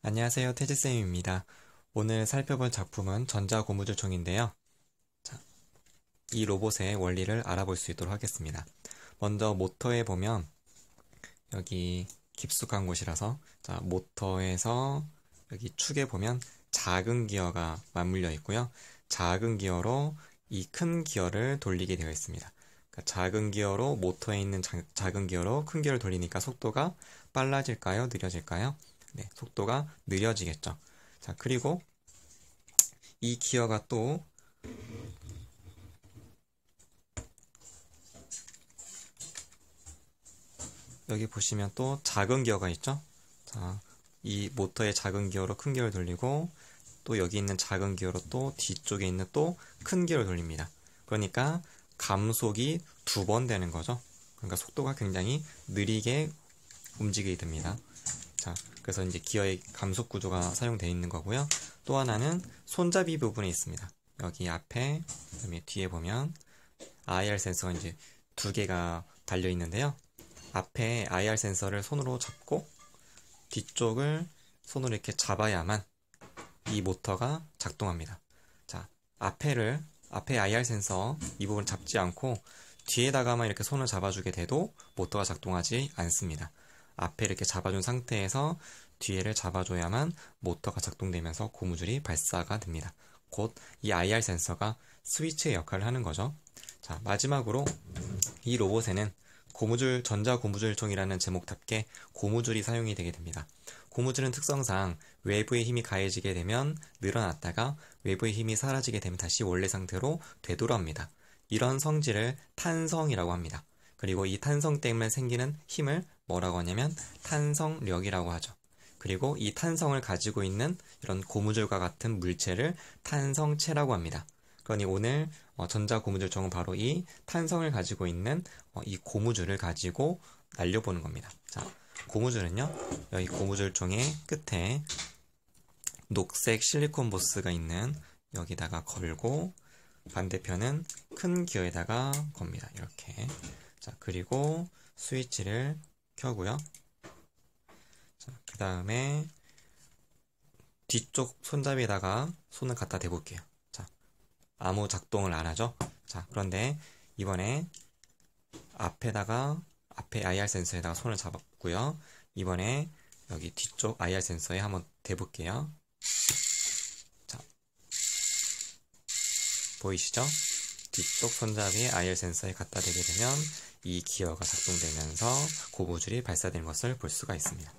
안녕하세요. 태지쌤입니다. 오늘 살펴볼 작품은 전자고무줄 총인데요. 자, 이 로봇의 원리를 알아볼 수 있도록 하겠습니다. 먼저 모터에 보면 여기 깊숙한 곳이라서 자, 모터에서 여기 축에 보면 작은 기어가 맞물려 있고요. 작은 기어로 이 큰 기어를 돌리게 되어 있습니다. 그러니까 작은 기어로 모터에 있는 자, 작은 기어로 큰 기어를 돌리니까 속도가 빨라질까요? 느려질까요? 네, 속도가 느려지겠죠. 자, 그리고 이 기어가 또 여기 보시면 또 작은 기어가 있죠. 자, 이 모터의 작은 기어로 큰 기어를 돌리고 또 여기 있는 작은 기어로 또 뒤쪽에 있는 또 큰 기어를 돌립니다. 그러니까 감속이 두 번 되는 거죠. 그러니까 속도가 굉장히 느리게 움직이게 됩니다. 자, 그래서 이제 기어의 감속 구조가 사용되어 있는 거고요. 또 하나는 손잡이 부분에 있습니다. 여기 앞에, 그다음에 뒤에 보면 IR 센서가 이제 두 개가 달려 있는데요. 앞에 IR 센서를 손으로 잡고 뒤쪽을 손으로 이렇게 잡아야만 이 모터가 작동합니다. 자, 앞에를 앞에 IR 센서 이 부분 을 잡지 않고 뒤에다가만 이렇게 손을 잡아주게 돼도 모터가 작동하지 않습니다. 앞에 이렇게 잡아준 상태에서 뒤에를 잡아줘야만 모터가 작동되면서 고무줄이 발사가 됩니다. 곧 이 IR 센서가 스위치의 역할을 하는 거죠. 자, 마지막으로 이 로봇에는 고무줄 전자 고무줄총이라는 제목답게 고무줄이 사용이 되게 됩니다. 고무줄은 특성상 외부의 힘이 가해지게 되면 늘어났다가 외부의 힘이 사라지게 되면 다시 원래 상태로 되돌아옵니다. 이런 성질을 탄성이라고 합니다. 그리고 이 탄성 때문에 생기는 힘을 뭐라고 하냐면 탄성력이라고 하죠. 그리고 이 탄성을 가지고 있는 이런 고무줄과 같은 물체를 탄성체라고 합니다. 그러니 오늘 어, 전자 고무줄총은 바로 이 탄성을 가지고 있는 어, 이 고무줄을 가지고 날려보는 겁니다. 자, 고무줄은요, 여기 고무줄총의 끝에 녹색 실리콘 보스가 있는 여기다가 걸고 반대편은 큰 기어에다가 겁니다. 이렇게 자, 그리고 스위치를 켜고요. 자, 그 다음에 뒤쪽 손잡이에다가 손을 갖다 대볼게요. 자, 아무 작동을 안 하죠? 자, 그런데 이번에 앞에다가 앞에 IR 센서에다가 손을 잡았고요. 이번에 여기 뒤쪽 IR 센서에 한번 대볼게요. 자, 보이시죠? 이쪽 손잡이 IR 센서에 갖다 대게 되면 이 기어가 작동되면서 고무줄이 발사된 것을 볼 수가 있습니다.